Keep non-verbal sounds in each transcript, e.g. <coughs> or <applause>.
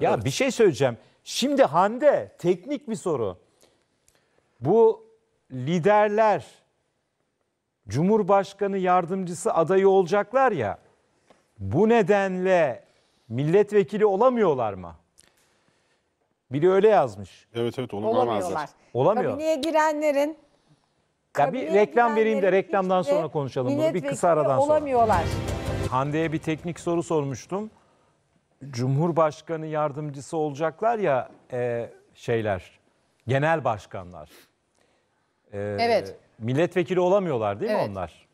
Ya evet. bir şey söyleyeceğim. Şimdi Hande teknik bir soru. Bu liderler Cumhurbaşkanı yardımcısı adayı olacaklar ya. Bu nedenle milletvekili olamıyorlar mı? Biri öyle yazmış. Evet evet olamazlar. Olamıyor. Kabineye girenlerin ya bir reklam vereyim de reklamdan sonra konuşalım bunu. Bir kısa aradan sonra. Olamıyorlar. Hande'ye bir teknik soru sormuştum. Cumhurbaşkanı yardımcısı olacaklar ya e, şeyler, genel başkanlar. E, evet. Milletvekili olamıyorlar değil mi onlar?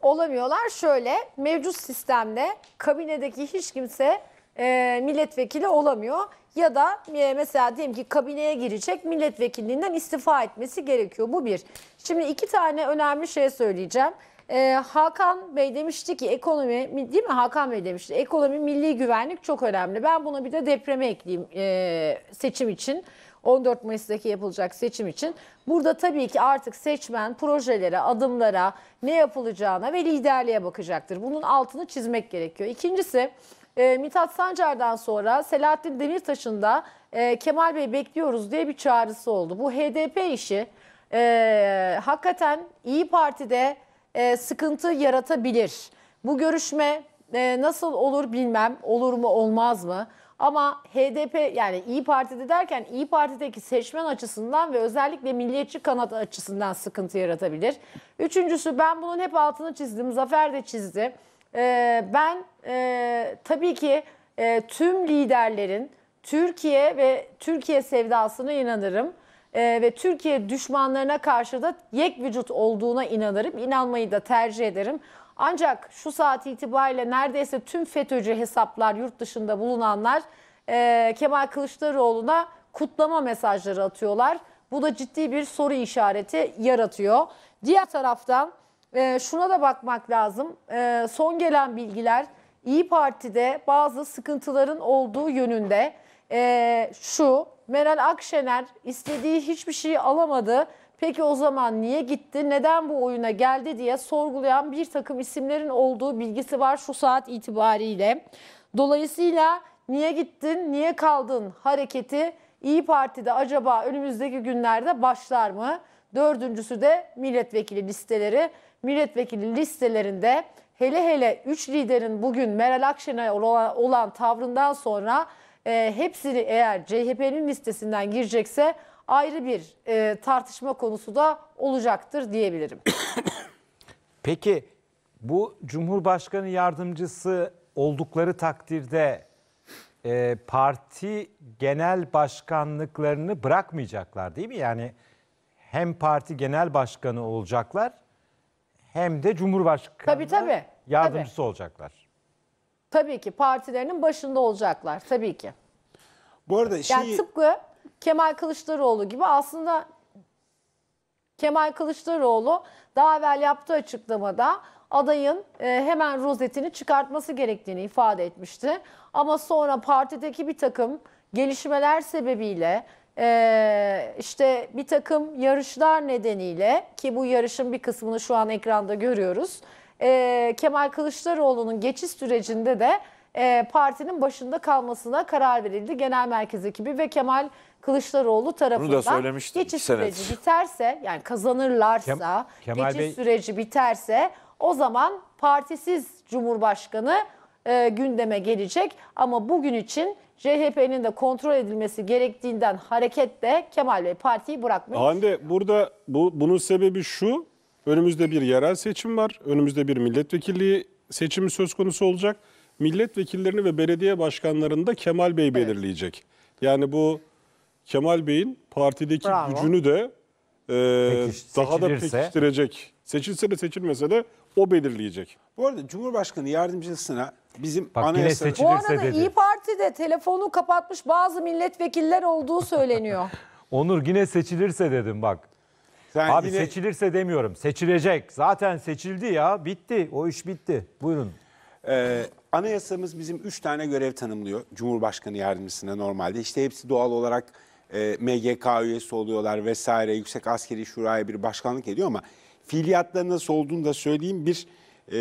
Olamıyorlar. Şöyle mevcut sistemde kabinedeki hiç kimse e, milletvekili olamıyor. Ya da e, mesela diyelim ki kabineye girecek milletvekilliğinden istifa etmesi gerekiyor. Bu bir. Şimdi iki tane önemli şey söyleyeceğim. Ee, Hakan Bey demişti ki ekonomi değil mi Hakan Bey demişti ekonomi milli güvenlik çok önemli. Ben buna bir de depreme ekleyeyim e, seçim için. 14 Mayıs'taki yapılacak seçim için. Burada tabii ki artık seçmen projelere, adımlara, ne yapılacağına ve liderliğe bakacaktır. Bunun altını çizmek gerekiyor. İkincisi e, Mithat Sancar'dan sonra Selahattin Demirtaş'ın da e, Kemal Bey bekliyoruz diye bir çağrısı oldu. Bu HDP işi e, hakikaten İyi Parti'de e, sıkıntı yaratabilir. Bu görüşme e, nasıl olur bilmem, olur mu olmaz mı? Ama HDP yani İyi Parti'de derken İyi Parti'deki seçmen açısından ve özellikle milliyetçi kanat açısından sıkıntı yaratabilir. Üçüncüsü ben bunun hep altını çizdim, Zafer de çizdi. Ee, ben e, tabii ki e, tüm liderlerin Türkiye ve Türkiye sevdasına inanırım e, ve Türkiye düşmanlarına karşı da yek vücut olduğuna inanırım. İnanmayı da tercih ederim. Ancak şu saat itibariyle neredeyse tüm FETÖ'cü hesaplar yurt dışında bulunanlar e, Kemal Kılıçdaroğlu'na kutlama mesajları atıyorlar. Bu da ciddi bir soru işareti yaratıyor. Diğer taraftan e, şuna da bakmak lazım. E, son gelen bilgiler İyi Parti'de bazı sıkıntıların olduğu yönünde. E, şu Meral Akşener istediği hiçbir şeyi alamadı. Peki o zaman niye gitti, neden bu oyuna geldi diye sorgulayan bir takım isimlerin olduğu bilgisi var şu saat itibariyle. Dolayısıyla niye gittin, niye kaldın hareketi İyi Parti'de acaba önümüzdeki günlerde başlar mı? Dördüncüsü de milletvekili listeleri. Milletvekili listelerinde hele hele 3 liderin bugün Meral Akşener olan tavrından sonra e, hepsini eğer CHP'nin listesinden girecekse ayrı bir e, tartışma konusu da olacaktır diyebilirim. <coughs> Peki bu Cumhurbaşkanı yardımcısı oldukları takdirde e, parti genel başkanlıklarını bırakmayacaklar değil mi? Yani hem parti genel başkanı olacaklar hem de Cumhurbaşkanı tabii, tabii, yardımcısı tabii. olacaklar. Tabii ki partilerinin başında olacaklar tabii ki. Bu arada şey... Yani tıpkı Kemal Kılıçdaroğlu gibi aslında Kemal Kılıçdaroğlu daha evvel yaptığı açıklamada adayın e, hemen rozetini çıkartması gerektiğini ifade etmişti. Ama sonra partideki bir takım gelişmeler sebebiyle e, işte bir takım yarışlar nedeniyle ki bu yarışın bir kısmını şu an ekranda görüyoruz e, Kemal Kılıçdaroğlu'nun geçiş sürecinde de e, partinin başında kalmasına karar verildi. Genel merkez ekibi ve Kemal Kılıçdaroğlu tarafından söylemiştim, geçiş iki süreci biterse yani kazanırlarsa Kem- Kemal geçiş Bey- süreci biterse o zaman partisiz Cumhurbaşkanı e, gündeme gelecek. Ama bugün için CHP'nin de kontrol edilmesi gerektiğinden hareketle Kemal Bey partiyi bırakmıyor. Hande burada bu, bunun sebebi şu. Önümüzde bir yerel seçim var. Önümüzde bir milletvekilliği seçimi söz konusu olacak. Milletvekillerini ve belediye başkanlarını da Kemal Bey belirleyecek. Evet. Yani bu Kemal Bey'in partideki Bravo. gücünü de e, Pekiş, daha da pekiştirecek. Seçilse de seçilmese de o belirleyecek. Bu arada Cumhurbaşkanı yardımcısına bizim Bak, anayasa... Bu arada dedi. İyi Parti de telefonu kapatmış bazı milletvekiller olduğu söyleniyor. <laughs> Onur yine seçilirse dedim bak. Sen Abi yine- seçilirse demiyorum. Seçilecek. Zaten seçildi ya. Bitti. O iş bitti. Buyurun. Ee, anayasamız bizim üç tane görev tanımlıyor Cumhurbaşkanı yardımcısına normalde. İşte hepsi doğal olarak e, MGK üyesi oluyorlar vesaire. Yüksek Askeri Şura'ya bir başkanlık ediyor ama fiiliyatları nasıl olduğunu da söyleyeyim. Bir e,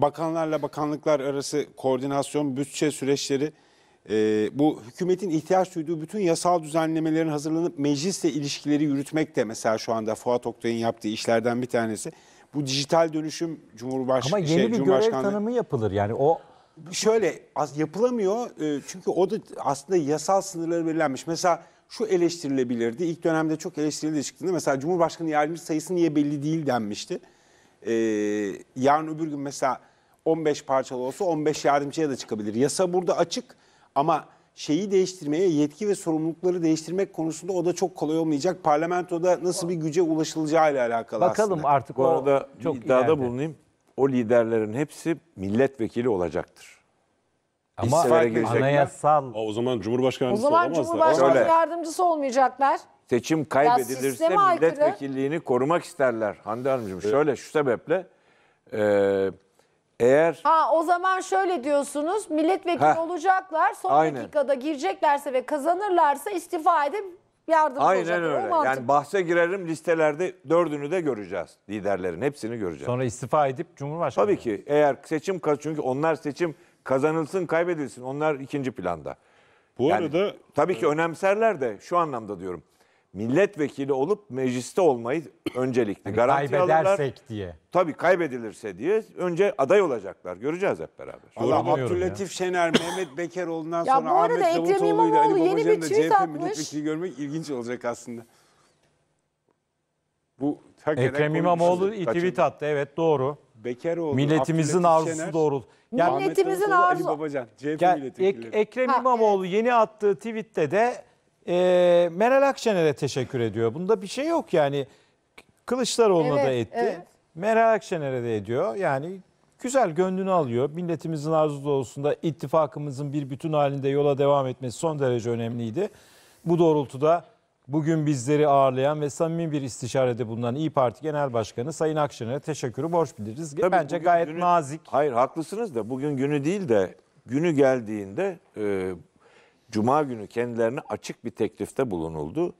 bakanlarla bakanlıklar arası koordinasyon, bütçe süreçleri e, bu hükümetin ihtiyaç duyduğu bütün yasal düzenlemelerin hazırlanıp meclisle ilişkileri yürütmek de mesela şu anda Fuat Oktay'ın yaptığı işlerden bir tanesi. Bu dijital dönüşüm Cumhurbaşkanı Ama yeni şey, bir görev tanımı yapılır yani o şöyle az yapılamıyor e, çünkü o da aslında yasal sınırları belirlenmiş. Mesela şu eleştirilebilirdi. İlk dönemde çok eleştirildi çıktığında mesela Cumhurbaşkanı yardımcısı sayısı niye belli değil denmişti. Ee, yarın öbür gün mesela 15 parçalı olsa 15 yardımcıya da çıkabilir. Yasa burada açık. Ama şeyi değiştirmeye, yetki ve sorumlulukları değiştirmek konusunda o da çok kolay olmayacak. Parlamentoda nasıl bir güce ulaşılacağı ile alakalı Bakalım aslında. artık Bu o arada çok çok iddiada ileride. bulunayım. O liderlerin hepsi milletvekili olacaktır. Ama İstifaya girecekler. anayasal o zaman Cumhurbaşkanı O zaman olamazlar. Cumhurbaşkanı yardımcısı olmayacaklar. Seçim kaybedilirse sisteme aykırı. milletvekilliğini korumak isterler. Hande Hanımcığım şöyle şu sebeple e, eğer Ha o zaman şöyle diyorsunuz milletvekili Heh. olacaklar son Aynen. dakikada gireceklerse ve kazanırlarsa istifa edip yardım aynen olacaklar. O öyle. Yani bahse girerim listelerde dördünü de göreceğiz. Liderlerin hepsini göreceğiz. Sonra istifa edip Cumhurbaşkanı. Tabii ki eğer seçim kaz çünkü onlar seçim kazanılsın kaybedilsin onlar ikinci planda. Bu Yani arada tabii ki e, önemserler de şu anlamda diyorum milletvekili olup mecliste olmayı öncelikli yani garanti kaybedersek alırlar. diye. Tabii kaybedilirse diye önce aday olacaklar. Göreceğiz hep beraber. Allah Yorumuyorum Abdülatif Şener, Mehmet Bekeroğlu'ndan Ya sonra bu arada Ahmet Ekrem Davutoğlu İmamoğlu Ali yeni Babacan'ın da CHP atmış. milletvekili görmek ilginç olacak aslında. Bu Ekrem İmamoğlu tweet Kaçın- attı. Evet doğru. Bekeroğlu, Milletimizin Abdülatif Şener, arzusu doğru. Yani Milletimizin Davutoğlu, arzu- Ali Babacan, CHP Ek- Ekrem Ha, İmamoğlu yeni attığı tweette de e, Meral Akşener'e teşekkür ediyor. Bunda bir şey yok yani. Kılıçdaroğlu'na da etti. evet. Meral Akşener'e de ediyor. Yani güzel gönlünü alıyor. Milletimizin arzu doğusunda ittifakımızın bir bütün halinde yola devam etmesi son derece önemliydi. Bu doğrultuda bugün bizleri ağırlayan ve samimi bir istişarede bulunan İyi Parti Genel Başkanı Sayın Akşener'e teşekkürü borç biliriz. Tabii Bence gayet günü- nazik. Hayır haklısınız da bugün günü değil de günü geldiğinde e, Cuma günü kendilerine açık bir teklifte bulunuldu.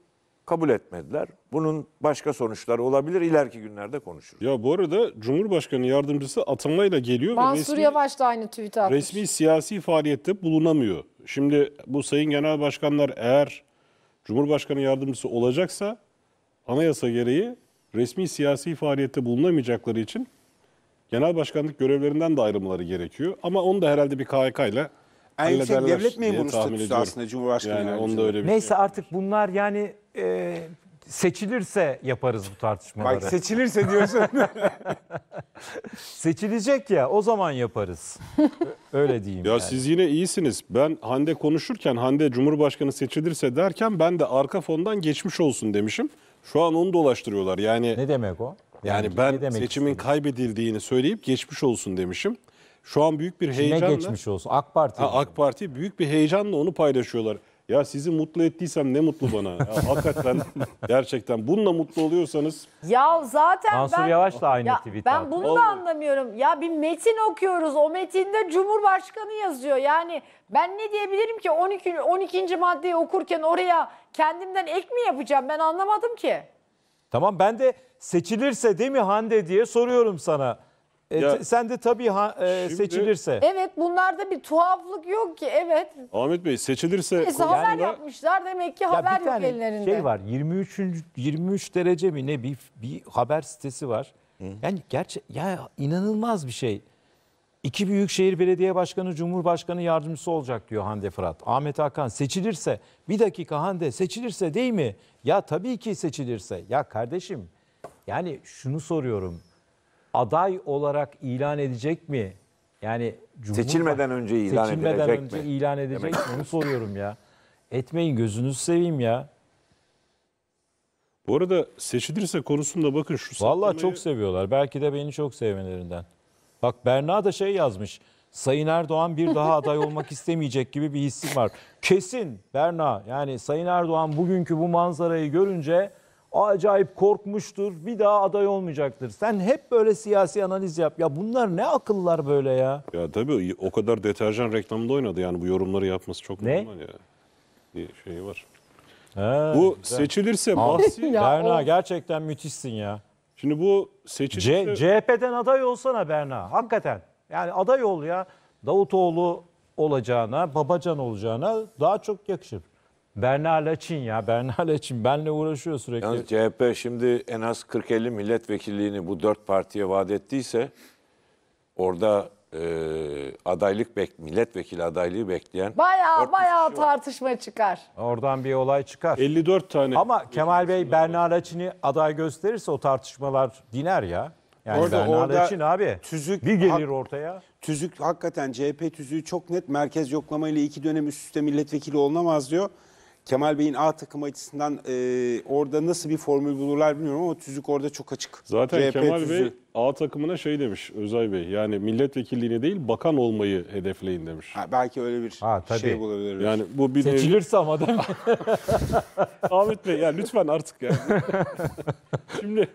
Kabul etmediler. Bunun başka sonuçları olabilir. İleriki günlerde konuşuruz. Ya bu arada Cumhurbaşkanı yardımcısı atamayla geliyor. Mansur resmi, Yavaş da aynı tweet atmış. Resmi siyasi faaliyette bulunamıyor. Şimdi bu sayın genel başkanlar eğer Cumhurbaşkanı yardımcısı olacaksa anayasa gereği resmi siyasi faaliyette bulunamayacakları için genel başkanlık görevlerinden de ayrılmaları gerekiyor. Ama onu da herhalde bir KHK ile en yüksek hallederler devlet diye memuru tahmin statüsü ediyorum. aslında Cumhurbaşkanı Yani onda öyle bir şey Neyse artık bunlar yani e, seçilirse yaparız bu tartışmaları. Bak seçilirse diyorsun. <laughs> <laughs> Seçilecek ya o zaman yaparız. Öyle diyeyim. Ya yani. siz yine iyisiniz. Ben Hande konuşurken Hande Cumhurbaşkanı seçilirse derken ben de arka fondan geçmiş olsun demişim. Şu an onu dolaştırıyorlar. Yani Ne demek o? yani ne ben demek seçimin istedin? kaybedildiğini söyleyip geçmiş olsun demişim. Şu an büyük bir Kime heyecanla... geçmiş olsun? AK Parti. Ha, AK Parti büyük bir heyecanla onu paylaşıyorlar. Ya sizi mutlu ettiysem ne mutlu bana. Ya, <laughs> hakikaten gerçekten bununla mutlu oluyorsanız. Ya zaten Mansur ben, Yavaş da aynı ya, tweet Ben bunu da anlamıyorum. Ya bir metin okuyoruz. O metinde Cumhurbaşkanı yazıyor. Yani ben ne diyebilirim ki 12. 12. maddeyi okurken oraya kendimden ek mi yapacağım? Ben anlamadım ki. Tamam ben de seçilirse değil mi Hande diye soruyorum sana. E, Ya- sen de tabii ha, e, Şimdi- seçilirse. Evet bunlarda bir tuhaflık yok ki evet. Ahmet Bey seçilirse E, haber konusunda- yapmışlar demek ki haber yok ellerinde. şey var 23. 23 derece mi ne bir, bir haber sitesi var. Yani gerçi ya inanılmaz bir şey. İki büyükşehir belediye başkanı Cumhurbaşkanı yardımcısı olacak diyor Hande Fırat. Ahmet Hakan seçilirse bir dakika Hande seçilirse değil mi? Ya tabii ki seçilirse. Ya kardeşim yani şunu soruyorum aday olarak ilan edecek mi? Yani seçilmeden önce ilan seçilmeden edilecek önce mi? ilan edecek mi? Onu soruyorum ya. Etmeyin gözünüzü seveyim ya. Bu arada seçilirse konusunda bakın şu saklamayı... Valla çok seviyorlar. Belki de beni çok sevmelerinden. Bak Berna da şey yazmış. Sayın Erdoğan bir daha aday olmak istemeyecek gibi bir hissim var. Kesin Berna yani Sayın Erdoğan bugünkü bu manzarayı görünce acayip korkmuştur, bir daha aday olmayacaktır. Sen hep böyle siyasi analiz yap. Ya bunlar ne akıllar böyle ya? Ya tabii o kadar deterjan reklamında oynadı yani bu yorumları yapması çok ne? normal ya. Bir şey var. He, bu güzel. seçilirse Mahsi... <laughs> Berna gerçekten müthişsin ya. Şimdi bu seçilirse... C CHP'den aday olsana Berna hakikaten. Yani aday ol ya. Davutoğlu olacağına, Babacan olacağına daha çok yakışır. Bernal Laçin ya Berna <laughs> Laçin benle uğraşıyor sürekli. Yalnız CHP şimdi en az 40-50 milletvekilliğini bu dört partiye vaat ettiyse orada e, adaylık bek milletvekili adaylığı bekleyen Bayağı bayağı tartışma çıkar. Oradan bir olay çıkar. 54 tane. Ama Kemal Bey Bernal Laçin'i aday gösterirse o tartışmalar diner ya. Yani Orada- Berna orada Laçin abi tüzük- bir gelir ortaya. Tüzük hakikaten CHP tüzüğü çok net merkez yoklamayla iki dönem üst üste milletvekili olunamaz diyor. Kemal Bey'in A takım açısından e, orada nasıl bir formül bulurlar bilmiyorum ama tüzük orada çok açık. Zaten CHP Kemal tüzüğü. Bey A takımına şey demiş Özay Bey yani milletvekilliğini değil bakan olmayı hedefleyin demiş. Ha, belki öyle bir Ha, tabii. şey bulabilir. Yani bu bir Seçilirse ama değil mi? <laughs> Ahmet Bey ya lütfen artık ya. <laughs> şimdi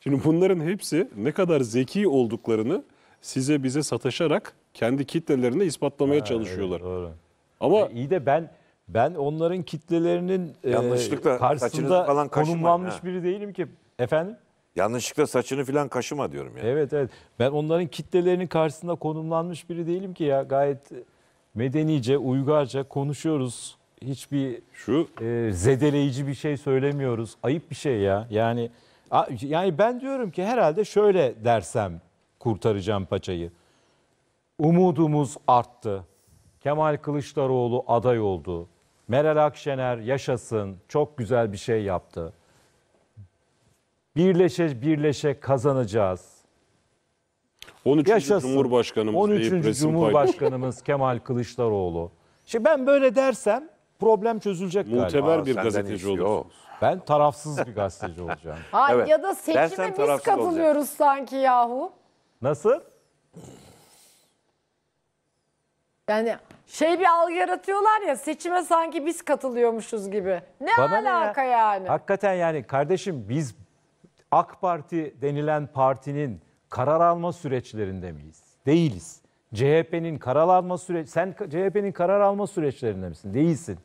şimdi bunların hepsi ne kadar zeki olduklarını size bize sataşarak kendi kitlelerine ispatlamaya çalışıyorlar. Doğru. Ama e, iyi de ben ben onların kitlelerinin e, Yanlışlıkla e, karşısında falan konumlanmış ha. biri değilim ki. Efendim? Yanlışlıkla saçını falan kaşıma diyorum ya. Evet evet. Ben onların kitlelerinin karşısında konumlanmış biri değilim ki ya. Gayet medenice, uygarca konuşuyoruz. Hiçbir şu e, zedeleyici bir şey söylemiyoruz. Ayıp bir şey ya. Yani a, yani ben diyorum ki herhalde şöyle dersem kurtaracağım paçayı. Umudumuz arttı. Kemal Kılıçdaroğlu aday oldu. Meral Akşener yaşasın, çok güzel bir şey yaptı. Birleşe birleşe kazanacağız. 13. Yaşasın. Cumhurbaşkanımız 13. Cumhurbaşkanımız <laughs> Kemal Kılıçdaroğlu. Şimdi ben böyle dersem problem çözülecek Muteber galiba. bir gazeteci iyisi olursunuz. Ben tarafsız bir gazeteci olacağım. Ha, Evet. Ya da seçime Dersen biz tarafsız katılıyoruz sanki yahu. Nasıl? Yani şey bir algı yaratıyorlar ya seçime sanki biz katılıyormuşuz gibi. Ne Bana ne alaka ya? yani? Hakikaten yani kardeşim biz AK Parti denilen partinin karar alma süreçlerinde miyiz? Değiliz. CHP'nin karar alma süreç sen CHP'nin karar alma süreçlerinde misin? Değilsin.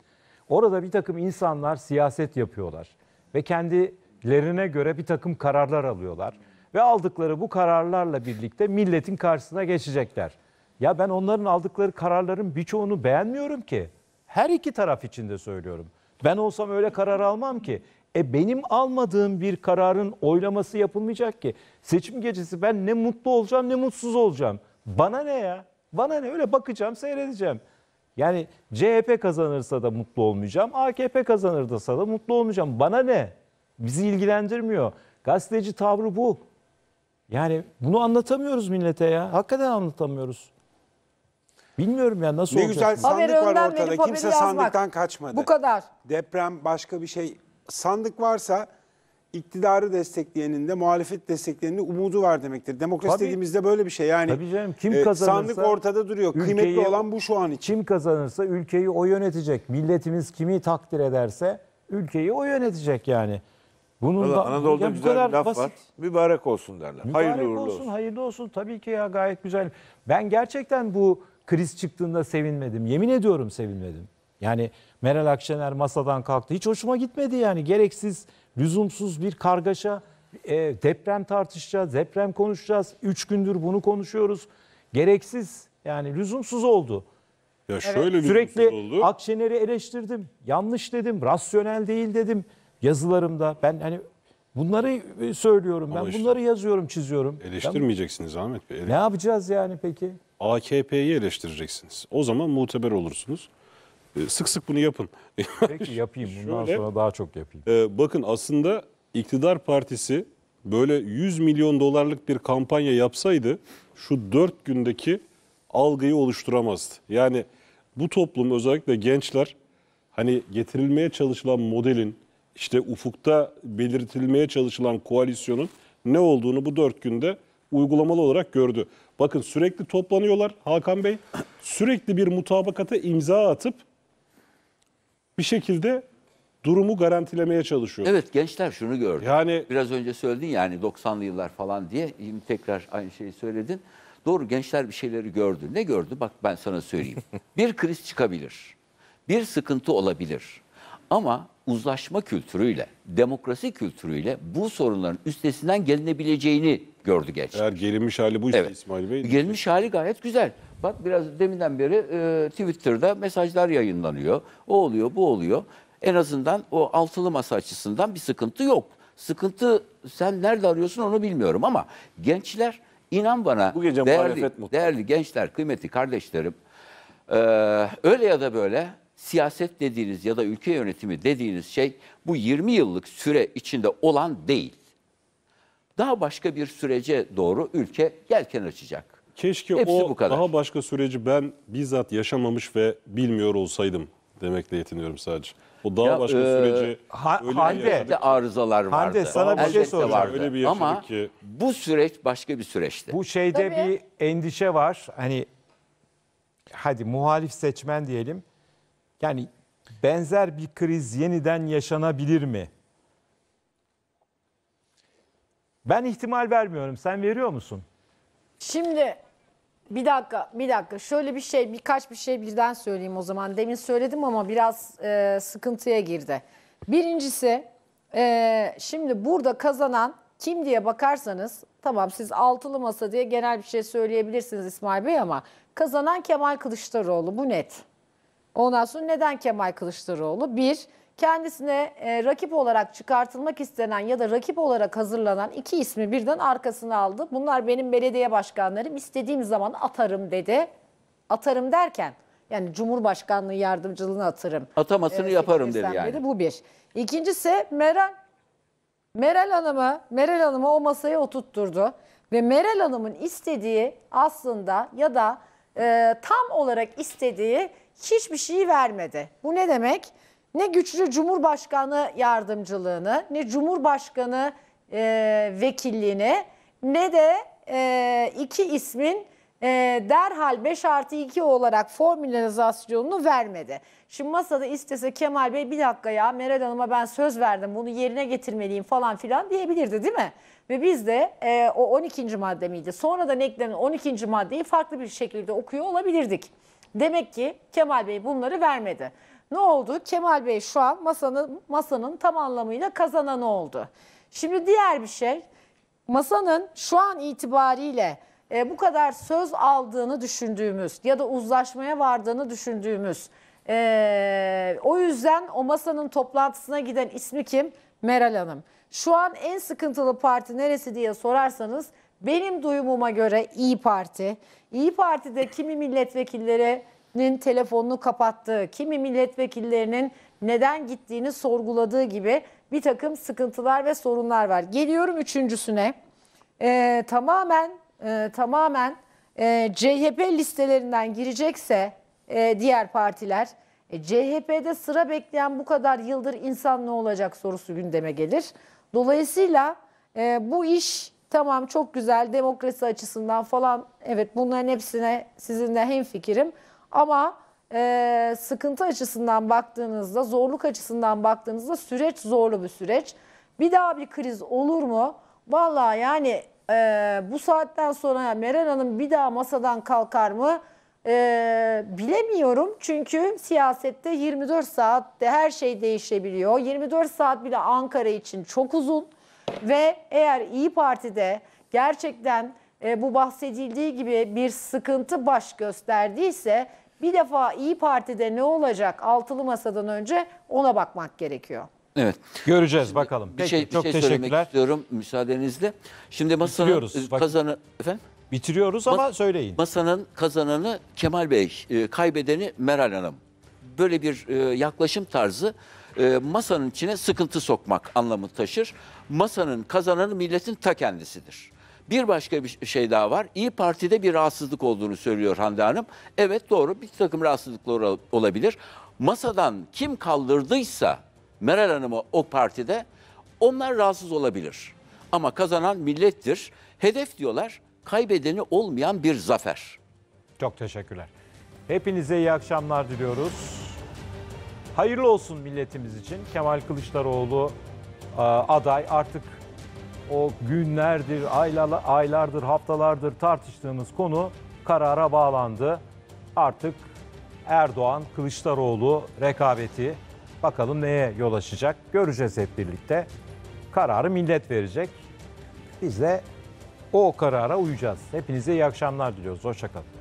Orada bir takım insanlar siyaset yapıyorlar ve kendilerine göre bir takım kararlar alıyorlar ve aldıkları bu kararlarla birlikte milletin karşısına geçecekler. Ya ben onların aldıkları kararların birçoğunu beğenmiyorum ki. Her iki taraf için de söylüyorum. Ben olsam öyle karar almam ki. E benim almadığım bir kararın oylaması yapılmayacak ki. Seçim gecesi ben ne mutlu olacağım ne mutsuz olacağım. Bana ne ya? Bana ne? Öyle bakacağım, seyredeceğim. Yani CHP kazanırsa da mutlu olmayacağım, AKP kazanırsa da mutlu olmayacağım. Bana ne? Bizi ilgilendirmiyor. Gazeteci tavrı bu. Yani bunu anlatamıyoruz millete ya. Hakikaten anlatamıyoruz. Bilmiyorum ya nasıl ne olacak. Ne güzel sandık haberi var ortada. Kimse yazmak. sandıktan kaçmadı. Bu kadar. Deprem başka bir şey. Sandık varsa iktidarı destekleyenin de muhalefet destekleyenin de umudu var demektir. Demokrasi tabii, dediğimizde böyle bir şey. Yani tabii canım, kim e, kazanırsa sandık ortada duruyor. Ülkeyi, Kıymetli olan bu şu an için. Kim kazanırsa ülkeyi o yönetecek. Milletimiz kimi takdir ederse ülkeyi o yönetecek yani. Bunun da, Anadolu'da yani güzel bir laf basit. var. Mübarek olsun derler. Mübarek hayırlı olsun, olsun. Hayırlı olsun. Tabii ki ya gayet güzel. Ben gerçekten bu kriz çıktığında sevinmedim. Yemin ediyorum sevinmedim. Yani Meral Akşener masadan kalktı. Hiç hoşuma gitmedi yani. Gereksiz, lüzumsuz bir kargaşa. E, deprem tartışacağız, deprem konuşacağız. Üç gündür bunu konuşuyoruz. Gereksiz yani lüzumsuz oldu. Ya şöyle Sürekli oldu. Akşener'i eleştirdim. Yanlış dedim, rasyonel değil dedim yazılarımda. Ben hani bunları e, söylüyorum. Ama ben işte bunları yazıyorum, çiziyorum. Eleştirmeyeceksiniz Ahmet Bey. Ne yapacağız yani peki? AKP'yi eleştireceksiniz. O zaman muteber olursunuz. Ee, sık sık bunu yapın. <laughs> Peki yapayım. Bundan Şöyle, sonra daha çok yapayım. E, bakın aslında iktidar partisi böyle 100 milyon dolarlık bir kampanya yapsaydı şu 4 gündeki algıyı oluşturamazdı. Yani bu toplum özellikle gençler hani getirilmeye çalışılan modelin işte ufukta belirtilmeye çalışılan koalisyonun ne olduğunu bu dört günde uygulamalı olarak gördü. Bakın sürekli toplanıyorlar Hakan Bey. Sürekli bir mutabakata imza atıp bir şekilde durumu garantilemeye çalışıyor. Evet gençler şunu gördü. Yani biraz önce söyledin yani 90'lı yıllar falan diye şimdi tekrar aynı şeyi söyledin. Doğru gençler bir şeyleri gördü. Ne gördü? Bak ben sana söyleyeyim. <laughs> bir kriz çıkabilir. Bir sıkıntı olabilir. Ama uzlaşma kültürüyle, demokrasi kültürüyle bu sorunların üstesinden gelinebileceğini gördü genç. Eğer gelinmiş hali buysa evet. İsmail Bey. Gelinmiş hali gayet güzel. Bak biraz deminden beri e, Twitter'da mesajlar yayınlanıyor. O oluyor, bu oluyor. En azından o altılı masa açısından bir sıkıntı yok. Sıkıntı sen nerede arıyorsun onu bilmiyorum ama gençler inan bana bu gece değerli, değerli gençler, kıymetli kardeşlerim e, öyle ya da böyle siyaset dediğiniz ya da ülke yönetimi dediğiniz şey bu 20 yıllık süre içinde olan değil. Daha başka bir sürece doğru ülke yelken açacak. Keşke Hepsi o bu kadar. daha başka süreci ben bizzat yaşamamış ve bilmiyor olsaydım demekle yetiniyorum sadece. O daha ya, başka e, süreci ha, öyle Hande, bir yaşadık. arızalar vardı. Hande sana bir şey soracağım. Öyle bir Ama ki. bu süreç başka bir süreçti. Bu şeyde Tabii. bir endişe var. Hani hadi muhalif seçmen diyelim yani benzer bir kriz yeniden yaşanabilir mi? Ben ihtimal vermiyorum. Sen veriyor musun? Şimdi bir dakika, bir dakika. Şöyle bir şey, birkaç bir şey birden söyleyeyim o zaman. Demin söyledim ama biraz e, sıkıntıya girdi. Birincisi, e, şimdi burada kazanan kim diye bakarsanız, tamam siz altılı masa diye genel bir şey söyleyebilirsiniz İsmail Bey ama kazanan Kemal Kılıçdaroğlu, bu net. Ondan sonra neden Kemal Kılıçdaroğlu? Bir, kendisine e, rakip olarak çıkartılmak istenen ya da rakip olarak hazırlanan iki ismi birden arkasına aldı. Bunlar benim belediye başkanlarım istediğim zaman atarım dedi. Atarım derken yani Cumhurbaşkanlığı yardımcılığını atarım. Atamasını e, yaparım dedi yani. Dedi. Bu bir. İkincisi Meral. Meral Hanım'ı Meral Hanım'ı o masaya oturtturdu. Ve Meral Hanım'ın istediği aslında ya da e, tam olarak istediği hiçbir şeyi vermedi. Bu ne demek? Ne güçlü Cumhurbaşkanı yardımcılığını, ne Cumhurbaşkanı e, vekilliğini, ne de e, iki ismin e, derhal 5 artı 2 olarak formülizasyonunu vermedi. Şimdi masada istese Kemal Bey bir dakika ya Meral Hanım'a ben söz verdim bunu yerine getirmeliyim falan filan diyebilirdi değil mi? Ve biz de e, o 12. madde miydi? da eklenen 12. maddeyi farklı bir şekilde okuyor olabilirdik. Demek ki Kemal Bey bunları vermedi. Ne oldu? Kemal Bey şu an masanın, masanın tam anlamıyla kazananı oldu. Şimdi diğer bir şey masanın şu an itibariyle e, bu kadar söz aldığını düşündüğümüz ya da uzlaşmaya vardığını düşündüğümüz e, o yüzden o masanın toplantısına giden ismi kim? Meral Hanım. Şu an en sıkıntılı parti neresi diye sorarsanız benim duyumuma göre İyi Parti. İyi Parti'de kimi milletvekillerinin telefonunu kapattığı, kimi milletvekillerinin neden gittiğini sorguladığı gibi bir takım sıkıntılar ve sorunlar var. Geliyorum üçüncüsüne. Ee, tamamen e, tamamen e, CHP listelerinden girecekse e, diğer partiler e, CHP'de sıra bekleyen bu kadar yıldır insan ne olacak sorusu gündeme gelir. Dolayısıyla e, bu iş Tamam çok güzel demokrasi açısından falan evet bunların hepsine sizinle hemfikirim. Ama e, sıkıntı açısından baktığınızda, zorluk açısından baktığınızda süreç zorlu bir süreç. Bir daha bir kriz olur mu? Valla yani e, bu saatten sonra Meral Hanım bir daha masadan kalkar mı? E, bilemiyorum çünkü siyasette 24 saatte her şey değişebiliyor. 24 saat bile Ankara için çok uzun. Ve eğer İyi Parti'de gerçekten e, bu bahsedildiği gibi bir sıkıntı baş gösterdiyse bir defa İyi Parti'de ne olacak altılı masadan önce ona bakmak gerekiyor. Evet. Göreceğiz Şimdi bakalım. Bir Peki, şey, bir çok şey söylemek istiyorum müsaadenizle. Şimdi masanın Bitiriyoruz. E, kazanı efendim Bitiriyoruz ama Bas- söyleyin. masanın kazananı Kemal Bey, e, kaybedeni Meral Hanım. Böyle bir e, yaklaşım tarzı e, masanın içine sıkıntı sokmak anlamı taşır. Masanın kazananı milletin ta kendisidir. Bir başka bir şey daha var. İyi Parti'de bir rahatsızlık olduğunu söylüyor Hande Hanım. Evet doğru bir takım rahatsızlıklar olabilir. Masadan kim kaldırdıysa Meral Hanım'ı o partide onlar rahatsız olabilir. Ama kazanan millettir. Hedef diyorlar kaybedeni olmayan bir zafer. Çok teşekkürler. Hepinize iyi akşamlar diliyoruz. Hayırlı olsun milletimiz için. Kemal Kılıçdaroğlu e, aday artık o günlerdir, aylardır, haftalardır tartıştığımız konu karara bağlandı. Artık Erdoğan Kılıçdaroğlu rekabeti bakalım neye yol açacak göreceğiz hep birlikte. Kararı millet verecek. Biz de o karara uyacağız. Hepinize iyi akşamlar diliyoruz. Hoşçakalın.